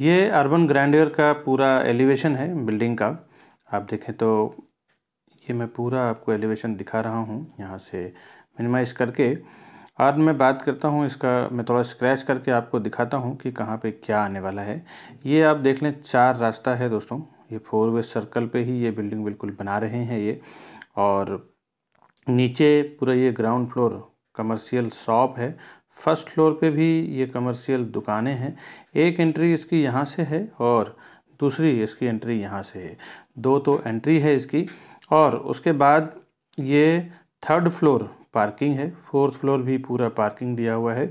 ये urban grandeur का पूरा एलिवेशन है बिल्डिंग का आप देखें तो ये मैं पूरा आपको एलिवेशन दिखा रहा हूँ यहाँ से मिनिमाइज करके आज मैं बात करता हूँ इसका मैं थोड़ा स्क्रैच करके आपको दिखाता हूँ कि कहाँ पे क्या आने वाला है ये आप देख लें चार रास्ता है दोस्तों ये फोर वे सर्कल पे ही ये बिल्डिंग बिल्कुल बना रहे हैं ये और नीचे पूरा ये ग्राउंड फ्लोर कमर्शियल शॉप है फर्स्ट फ्लोर पे भी ये कमर्शियल दुकानें हैं एक एंट्री इसकी यहाँ से है और दूसरी इसकी एंट्री यहाँ से है दो तो एंट्री है इसकी और उसके बाद ये थर्ड फ्लोर पार्किंग है फोर्थ फ्लोर भी पूरा पार्किंग दिया हुआ है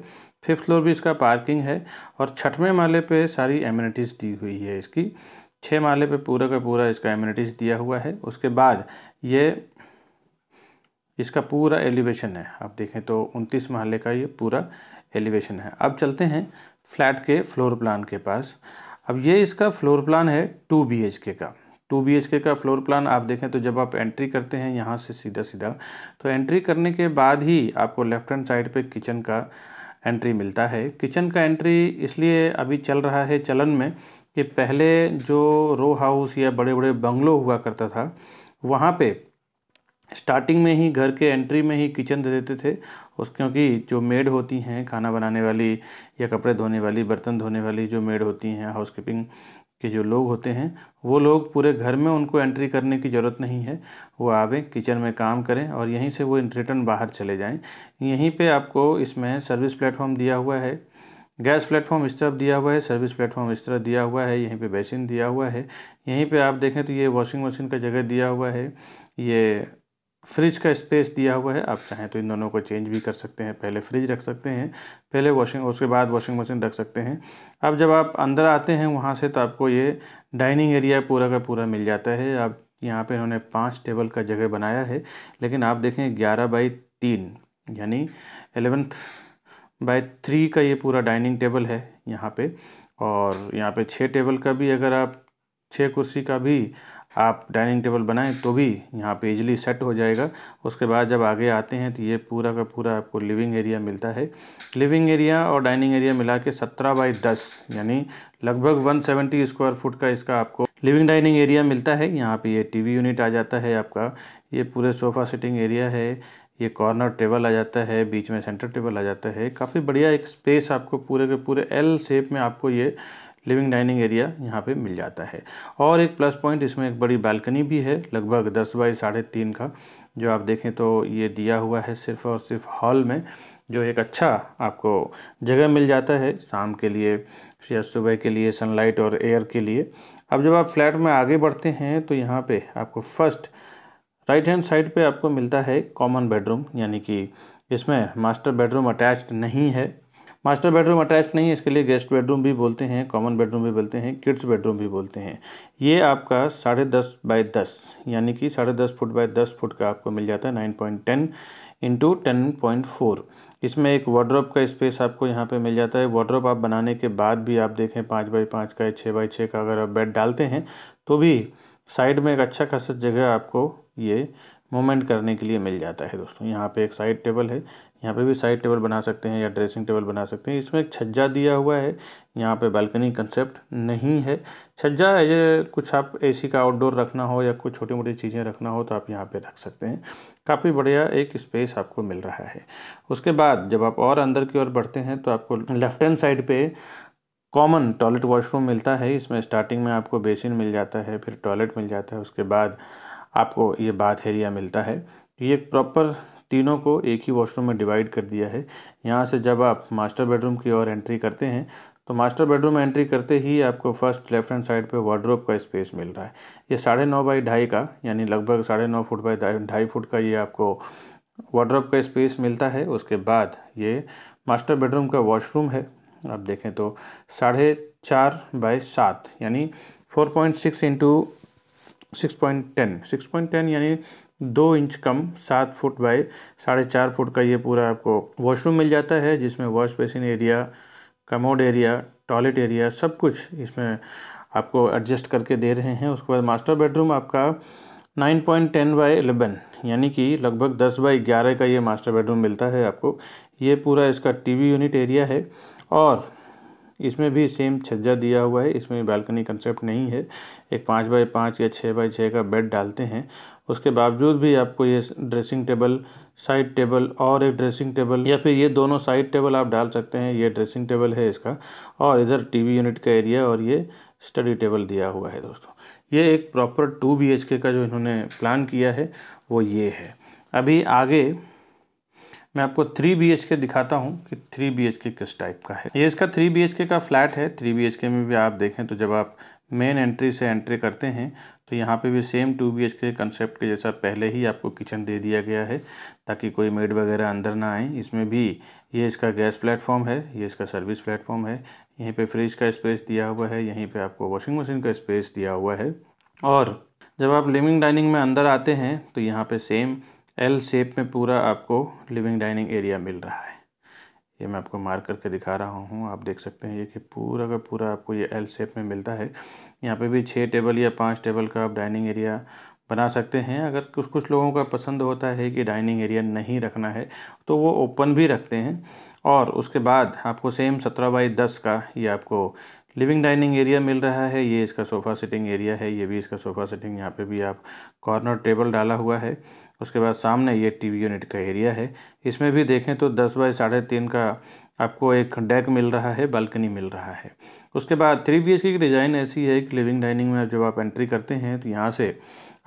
फिफ्थ फ्लोर भी इसका पार्किंग है और छठवें माले पे सारी एम्यूनिटीज़ दी हुई है इसकी छः माले पे पूरा का पूरा इसका एम्यूनिटीज़ दिया हुआ है उसके बाद ये इसका पूरा एलिवेशन है आप देखें तो उनतीस महल्ले का ये पूरा एलिवेशन है अब चलते हैं फ्लैट के फ्लोर प्लान के पास अब ये इसका फ्लोर प्लान है टू बी एच के का टू बी एच के का फ्लोर प्लान आप देखें तो जब आप एंट्री करते हैं यहाँ से सीधा सीधा तो एंट्री करने के बाद ही आपको लेफ्ट हैंड साइड पे किचन का एंट्री मिलता है किचन का एंट्री इसलिए अभी चल रहा है चलन में कि पहले जो रो हाउस या बड़े बड़े बंगलो हुआ करता था वहाँ पे स्टार्टिंग में ही घर के एंट्री में ही किचन दे देते थे उस क्योंकि जो मेड होती हैं खाना बनाने वाली या कपड़े धोने वाली बर्तन धोने वाली जो मेड होती हैं हाउस कीपिंग के जो लोग होते हैं वो लोग पूरे घर में उनको एंट्री करने की ज़रूरत नहीं है वो आवे किचन में काम करें और यहीं से वो रिटर्न बाहर चले जाएं यहीं पे आपको इसमें सर्विस प्लेटफॉर्म दिया हुआ है गैस प्लेटफॉर्म इस तरफ दिया हुआ है सर्विस प्लेटफॉर्म इस तरह दिया हुआ है यहीं पे बेसिन दिया हुआ है यहीं पे आप देखें तो ये वॉशिंग मशीन का जगह दिया हुआ है ये फ्रिज का स्पेस दिया हुआ है आप चाहें तो इन दोनों को चेंज भी कर सकते हैं पहले फ्रिज रख सकते हैं पहले वॉशिंग उसके बाद वॉशिंग मशीन रख सकते हैं अब जब आप अंदर आते हैं वहाँ से तो आपको ये डाइनिंग एरिया पूरा का पूरा मिल जाता है आप यहाँ पे इन्होंने पाँच टेबल का जगह बनाया है लेकिन आप देखें ग्यारह बाई तीन यानी एलेवेंथ बाई थ्री का ये पूरा डाइनिंग टेबल है यहाँ पे और यहाँ पे छः टेबल का भी अगर आप छः कुर्सी का भी आप डाइनिंग टेबल बनाएं तो भी यहाँ पे ईजिली सेट हो जाएगा उसके बाद जब आगे आते हैं तो ये पूरा का पूरा आपको लिविंग एरिया मिलता है लिविंग एरिया और डाइनिंग एरिया मिला के सत्रह बाई दस यानी लगभग 170 स्क्वायर फुट का इसका आपको लिविंग डाइनिंग एरिया मिलता है यहाँ पे ये टीवी यूनिट आ जाता है आपका ये पूरे सोफ़ा सिटिंग एरिया है ये कॉर्नर टेबल आ जाता है बीच में सेंटर टेबल आ जाता है काफ़ी बढ़िया एक स्पेस आपको पूरे के पूरे एल शेप में आपको ये लिविंग डाइनिंग एरिया यहाँ पे मिल जाता है और एक प्लस पॉइंट इसमें एक बड़ी बालकनी भी है लगभग दस बाई साढ़े तीन का जो आप देखें तो ये दिया हुआ है सिर्फ और सिर्फ हॉल में जो एक अच्छा आपको जगह मिल जाता है शाम के लिए या सुबह के लिए सनलाइट और एयर के लिए अब जब आप फ्लैट में आगे बढ़ते हैं तो यहाँ पे आपको फर्स्ट राइट हैंड साइड पे आपको मिलता है कॉमन बेडरूम यानी कि इसमें मास्टर बेडरूम अटैच्ड नहीं है मास्टर बेडरूम अटैच नहीं है इसके लिए गेस्ट बेडरूम भी बोलते हैं कॉमन बेडरूम भी बोलते हैं किड्स बेडरूम भी बोलते हैं ये आपका साढ़े दस बाई दस यानी कि साढ़े दस फुट बाई दस फुट का आपको मिल जाता है nine point ten into ten point four इसमें एक वार्ड्रॉप का स्पेस आपको यहाँ पे मिल जाता है वार्ड्रॉप आप बनाने के बाद भी आप देखें पाँच बाई पाँच का या छः बाई छः का अगर आप बेड डालते हैं तो भी साइड में एक अच्छा खासा जगह आपको ये मूवमेंट करने के लिए मिल जाता है दोस्तों यहाँ पे एक साइड टेबल है यहाँ पे भी साइड टेबल बना सकते हैं या ड्रेसिंग टेबल बना सकते हैं इसमें एक छज्जा दिया हुआ है यहाँ पे बालकनी कंसेप्ट नहीं है छज्जा ये कुछ आप एसी का आउटडोर रखना हो या कुछ छोटी मोटी चीज़ें रखना हो तो आप यहाँ पे रख सकते हैं काफ़ी बढ़िया एक स्पेस आपको मिल रहा है उसके बाद जब आप और अंदर की ओर बढ़ते हैं तो आपको लेफ्ट हैंड साइड पर कॉमन टॉयलेट वॉशरूम मिलता है इसमें स्टार्टिंग में आपको बेसिन मिल जाता है फिर टॉयलेट मिल जाता है उसके बाद आपको ये बाथ एरिया मिलता है ये प्रॉपर तीनों को एक ही वॉशरूम में डिवाइड कर दिया है यहाँ से जब आप मास्टर बेडरूम की ओर एंट्री करते हैं तो मास्टर बेडरूम में एंट्री करते ही आपको फर्स्ट लेफ्ट हैंड साइड पे वार्ड्रोप का स्पेस मिल रहा है ये साढ़े नौ बाई ढाई का यानी लगभग साढ़े नौ फुट बाई ढाई फुट का ये आपको वार्ड्रोप का स्पेस मिलता है उसके बाद ये मास्टर बेडरूम का वॉशरूम है आप देखें तो साढ़े चार बाई सात यानी four point six into six point ten six point ten यानी दो इंच कम सात फुट बाय साढ़े चार फुट का ये पूरा आपको वॉशरूम मिल जाता है जिसमें wash basin area commode area toilet area सब कुछ इसमें आपको एडजस्ट करके दे रहे हैं उसके बाद मास्टर बेडरूम आपका nine point ten by eleven यानी कि लगभग दस बाई ग्यारह का ये मास्टर बेडरूम मिलता है आपको ये पूरा इसका टीवी यूनिट एरिया है और इसमें भी सेम छज्जा दिया हुआ है इसमें बालकनी कंसेप्ट नहीं है एक पाँच बाई पाँच या छः बाई छः का बेड डालते हैं उसके बावजूद भी आपको ये ड्रेसिंग टेबल साइड टेबल और एक ड्रेसिंग टेबल या फिर ये दोनों साइड टेबल आप डाल सकते हैं ये ड्रेसिंग टेबल है इसका और इधर टीवी यूनिट का एरिया और ये स्टडी टेबल दिया हुआ है दोस्तों ये एक प्रॉपर टू बी का जो इन्होंने प्लान किया है वो ये है अभी आगे मैं आपको थ्री बी के दिखाता हूँ कि थ्री बी किस टाइप का है ये इसका थ्री बी का फ्लैट है थ्री बी में भी आप देखें तो जब आप मेन एंट्री से एंट्री करते हैं तो यहाँ पे भी same two B H K concept के जैसा पहले ही आपको किचन दे दिया गया है ताकि कोई मेड वगैरह अंदर ना आए इसमें भी ये इसका गैस प्लेटफॉर्म है ये इसका सर्विस प्लेटफॉर्म है यहीं पे फ्रिज का स्पेस दिया हुआ है यहीं पे आपको वॉशिंग मशीन का स्पेस दिया हुआ है और जब आप लिविंग डाइनिंग में अंदर आते हैं तो यहाँ पर सेम एल शेप में पूरा आपको लिविंग डाइनिंग एरिया मिल रहा है ये मैं आपको मार्क करके दिखा रहा हूँ आप देख सकते हैं ये कि पूरा का पूरा आपको ये एल शेप में मिलता है यहाँ पे भी छः टेबल या पाँच टेबल का आप डाइनिंग एरिया बना सकते हैं अगर कुछ कुछ लोगों का पसंद होता है कि डाइनिंग एरिया नहीं रखना है तो वो ओपन भी रखते हैं और उसके बाद आपको सेम सत्रह बाई दस का ये आपको लिविंग डाइनिंग एरिया मिल रहा है ये इसका सोफ़ा सिटिंग एरिया है ये भी इसका सोफ़ा सिटिंग यहाँ पे भी आप कॉर्नर टेबल डाला हुआ है उसके बाद सामने ये टीवी यूनिट का एरिया है इसमें भी देखें तो दस बाई साढ़े तीन का आपको एक डेक मिल रहा है बालकनी मिल रहा है उसके बाद थ्री बी की डिज़ाइन ऐसी है कि लिविंग डाइनिंग में जब आप एंट्री करते हैं तो यहाँ से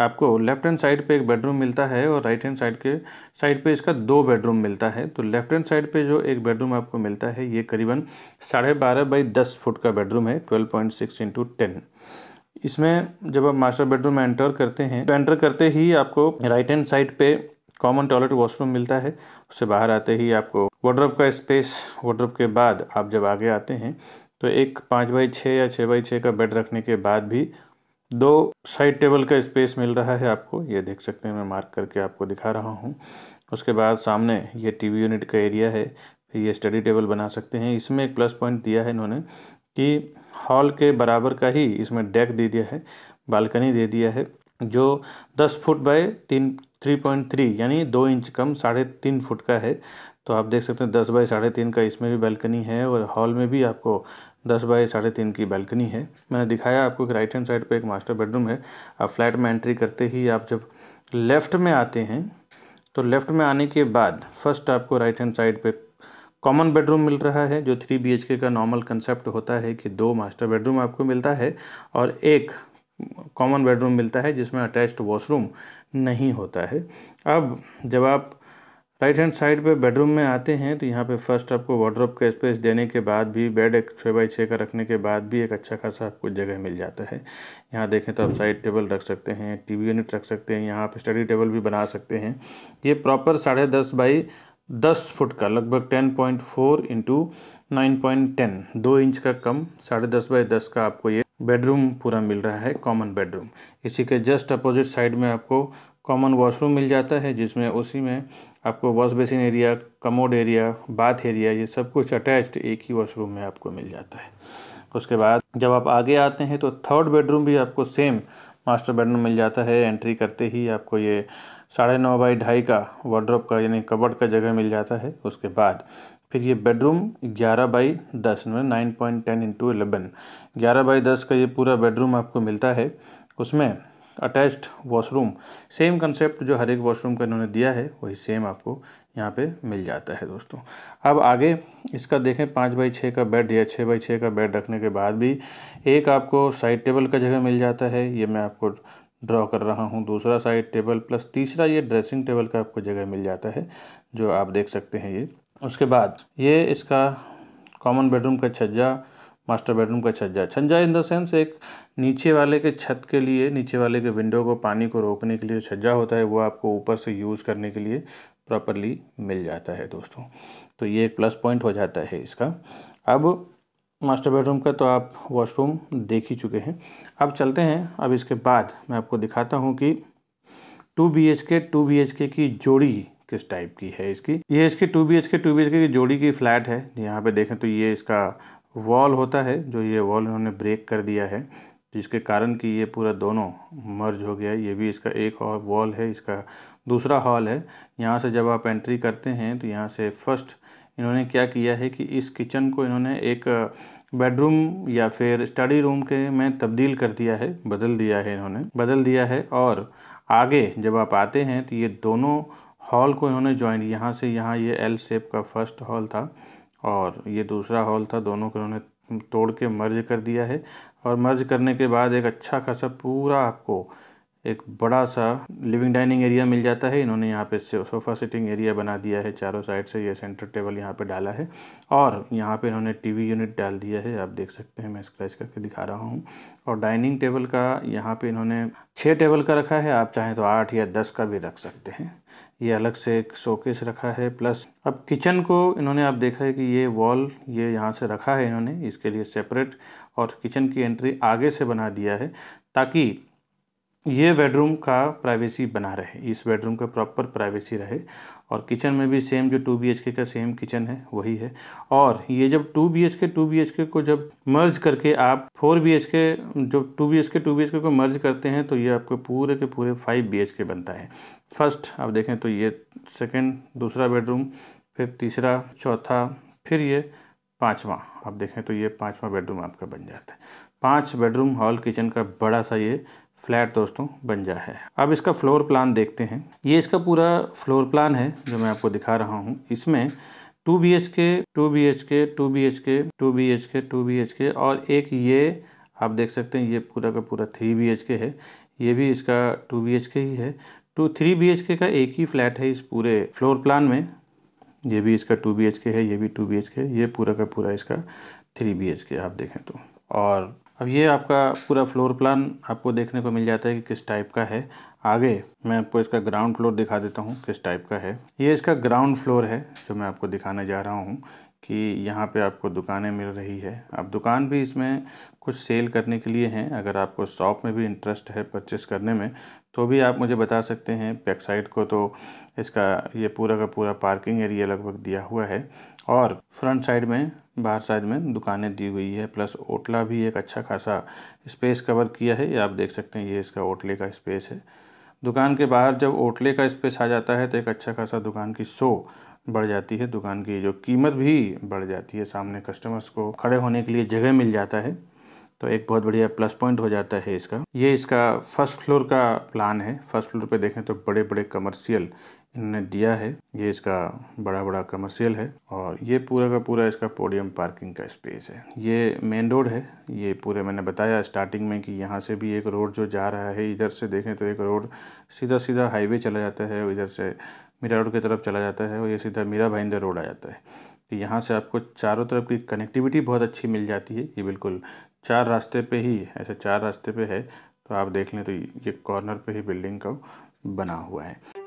आपको लेफ्ट हैंड साइड पे एक बेडरूम मिलता है और राइट हैंड साइड के साइड पे इसका दो बेडरूम मिलता है तो लेफ्ट हैंड साइड पे जो एक बेडरूम आपको मिलता है ये करीबन साढ़े बारह बाई दस फुट का बेडरूम है twelve point six into ten इसमें जब आप मास्टर बेडरूम में एंटर करते हैं तो एंटर करते ही आपको राइट हैंड साइड पे कॉमन टॉयलेट वॉशरूम मिलता है उससे बाहर आते ही आपको वॉड्रॉप का स्पेस वॉड्रॉप के बाद आप जब आगे आते हैं तो एक पाँच बाई छः या छः बाई छः का बेड रखने के बाद भी दो साइड टेबल का स्पेस मिल रहा है आपको ये देख सकते हैं मैं मार्क करके आपको दिखा रहा हूँ उसके बाद सामने ये टीवी यूनिट का एरिया है फिर ये स्टडी टेबल बना सकते हैं इसमें एक प्लस पॉइंट दिया है इन्होंने कि हॉल के बराबर का ही इसमें डेक दे दिया है बालकनी दे दिया है जो दस फुट बाय तीन थ्री पॉइंट थ्री यानी दो इंच कम साढ़े तीन फुट का है तो आप देख सकते हैं दस बाय साढ़े तीन का इसमें भी बालकनी है और हॉल में भी आपको दस बाय साढ़े तीन की बालकनी है मैंने दिखाया आपको कि राइट हैंड साइड पे एक मास्टर बेडरूम है आप फ्लैट में एंट्री करते ही आप जब लेफ़्ट में आते हैं तो लेफ़्ट में आने के बाद फर्स्ट आपको राइट हैंड साइड पर कॉमन बेडरूम मिल रहा है जो थ्री बी का नॉर्मल कंसेप्ट होता है कि दो मास्टर बेडरूम आपको मिलता है और एक कॉमन बेडरूम मिलता है जिसमें अटैच्ड वॉशरूम नहीं होता है अब जब आप राइट हैंड साइड पे बेडरूम में आते हैं तो यहाँ पे फर्स्ट आपको वार्ड्रोप का स्पेस देने के बाद भी बेड एक छः बाई छः का रखने के बाद भी एक अच्छा खासा आपको जगह मिल जाता है यहाँ देखें तो आप साइड टेबल रख सकते हैं टीवी यूनिट रख सकते हैं यहाँ आप स्टडी टेबल भी बना सकते हैं ये प्रॉपर साढ़े दस बाई दस फुट का लगभग ten point four into nine point ten दो इंच का कम साढ़े दस बाई दस का आपको ये बेडरूम पूरा मिल रहा है कॉमन बेडरूम इसी के जस्ट अपोजिट साइड में आपको कॉमन वॉशरूम मिल जाता है जिसमें उसी में आपको wash basin area commode area bath area ये सब कुछ अटैच्ड एक ही वॉशरूम में आपको मिल जाता है उसके बाद जब आप आगे आते हैं तो थर्ड बेडरूम भी आपको सेम मास्टर बेडरूम मिल जाता है एंट्री करते ही आपको ये साढ़े नौ बाई ढाई का वार्ड्रोप का यानी कबर्ड का जगह मिल जाता है उसके बाद फिर ये बेडरूम ग्यारह बाई दस nine point ten into eleven ग्यारह बाई दस का ये पूरा बेडरूम आपको मिलता है उसमें अटैच्ड वॉशरूम सेम कंसेप्ट जो हर एक वॉशरूम का इन्होंने दिया है वही सेम आपको यहाँ पे मिल जाता है दोस्तों अब आगे इसका देखें पाँच बाई छः का बेड या छः बाई छः का बेड रखने के बाद भी एक आपको साइड टेबल का जगह मिल जाता है ये मैं आपको ड्रॉ कर रहा हूँ दूसरा साइड टेबल प्लस तीसरा ये ड्रेसिंग टेबल का आपको जगह मिल जाता है जो आप देख सकते हैं ये उसके बाद ये इसका कॉमन बेडरूम का छज्जा मास्टर बेडरूम का छज्जा छज्जा इन द सेंस एक नीचे वाले के छत के लिए नीचे वाले के विंडो को पानी को रोकने के लिए छज्जा होता है वो आपको ऊपर से यूज़ करने के लिए प्रॉपरली मिल जाता है दोस्तों तो ये एक प्लस पॉइंट हो जाता है इसका अब मास्टर बेडरूम का तो आप वॉशरूम देख ही चुके हैं अब चलते हैं अब इसके बाद मैं आपको दिखाता हूँ कि two B H K two B H K की जोड़ी किस टाइप की है इसकी ये इसकी two B H K two B H K की जोड़ी की फ्लैट है यहाँ पे देखें तो ये इसका वॉल होता है जो ये वॉल इन्होंने ब्रेक कर दिया है जिसके कारण कि ये पूरा दोनों मर्ज हो गया ये भी इसका एक वॉल है इसका दूसरा हॉल है यहाँ से जब आप एंट्री करते हैं तो यहाँ से फर्स्ट इन्होंने क्या किया है कि इस किचन को इन्होंने एक बेडरूम या फिर स्टडी रूम के में तब्दील कर दिया है बदल दिया है इन्होंने बदल दिया है और आगे जब आप आते हैं तो ये दोनों हॉल को इन्होंने ज्वाइन यहाँ से यहाँ ये एल सेप का फर्स्ट हॉल था और ये दूसरा हॉल था दोनों को इन्होंने तोड़ के मर्ज कर दिया है और मर्ज करने के बाद एक अच्छा खासा पूरा आपको एक बड़ा सा लिविंग डाइनिंग एरिया मिल जाता है इन्होंने यहाँ पे सोफ़ा सिटिंग एरिया बना दिया है चारों साइड से ये सेंटर टेबल यहाँ पे डाला है और यहाँ पे इन्होंने टीवी यूनिट डाल दिया है आप देख सकते हैं मैं स्क्रैच करके दिखा रहा हूँ और डाइनिंग टेबल का यहाँ पे इन्होंने छः टेबल का रखा है आप चाहें तो आठ या दस का भी रख सकते हैं ये अलग से एक शोकेस रखा है प्लस अब किचन को इन्होंने आप देखा है कि ये वॉल ये यहाँ से रखा है इन्होंने इसके लिए सेपरेट और किचन की एंट्री आगे से बना दिया है ताकि ये बेडरूम का प्राइवेसी बना रहे इस बेडरूम का प्रॉपर प्राइवेसी रहे और किचन में भी सेम जो टू बी एच के का सेम किचन है वही है और ये जब two B H K two B H K को जब मर्ज करके आप फोर बी एच के जब two B H K two B H K को मर्ज करते हैं तो ये आपको पूरे के पूरे फाइव बी एच के बनता है फर्स्ट आप देखें तो ये सेकेंड दूसरा बेडरूम फिर तीसरा चौथा फिर ये पाँचवा आप देखें तो ये पाँचवा बेडरूम आपका बन जाता है पाँच बेडरूम हॉल किचन का बड़ा सा ये फ्लैट दोस्तों बन जाए है अब इसका फ्लोर प्लान देखते हैं ये इसका पूरा फ्लोर प्लान है जो मैं आपको दिखा रहा हूँ इसमें two B H K two B H K two B H K two B H K two B H K और एक ये आप देख सकते हैं ये पूरा का पूरा थ्री बी एच के है ये भी इसका टू बी एच के ही है to three B H K का एक ही फ्लैट है इस पूरे फ्लोर प्लान में ये भी इसका टू बी एच के है ये भी टू बी एच के ये पूरा का पूरा इसका थ्री बी एच के आप देखें तो और अब ये आपका पूरा फ्लोर प्लान आपको देखने को मिल जाता है कि किस टाइप का है आगे मैं आपको इसका ग्राउंड फ्लोर दिखा देता हूँ किस टाइप का है ये इसका ग्राउंड फ्लोर है जो मैं आपको दिखाने जा रहा हूँ कि यहाँ पे आपको दुकानें मिल रही है अब दुकान भी इसमें कुछ सेल करने के लिए हैं अगर आपको शॉप में भी इंटरेस्ट है परचेस करने में तो भी आप मुझे बता सकते हैं बैक साइड को तो इसका ये पूरा का पूरा पार्किंग एरिया लगभग दिया हुआ है और फ्रंट साइड में बाहर साइड में दुकानें दी हुई है प्लस ओटला भी एक अच्छा खासा स्पेस कवर किया है ये आप देख सकते हैं ये इसका ओटले का स्पेस है दुकान के बाहर जब ओटले का स्पेस आ जाता है तो एक अच्छा खासा दुकान की शो बढ़ जाती है दुकान की जो कीमत भी बढ़ जाती है सामने कस्टमर्स को खड़े होने के लिए जगह मिल जाता है तो एक बहुत बढ़िया प्लस पॉइंट हो जाता है इसका ये इसका फर्स्ट फ्लोर का प्लान है फर्स्ट फ्लोर पे देखें तो बड़े बड़े कमर्शियल इन्होंने दिया है ये इसका बड़ा बड़ा कमर्शियल है और ये पूरा का पूरा इसका पोडियम पार्किंग का स्पेस है ये मेन रोड है ये पूरे मैंने बताया स्टार्टिंग में कि यहाँ से भी एक रोड जो जा रहा है इधर से देखें तो एक रोड सीधा सीधा हाईवे चला जाता है इधर से मीरा रोड की तरफ चला जाता है और ये सीधा मीरा भाईंदर रोड आ जाता है तो यहाँ से आपको चारों तरफ की कनेक्टिविटी बहुत अच्छी मिल जाती है ये बिल्कुल चार रास्ते पर ही ऐसे चार रास्ते पे है तो आप देख लें तो ये कॉर्नर पर ही बिल्डिंग का बना हुआ है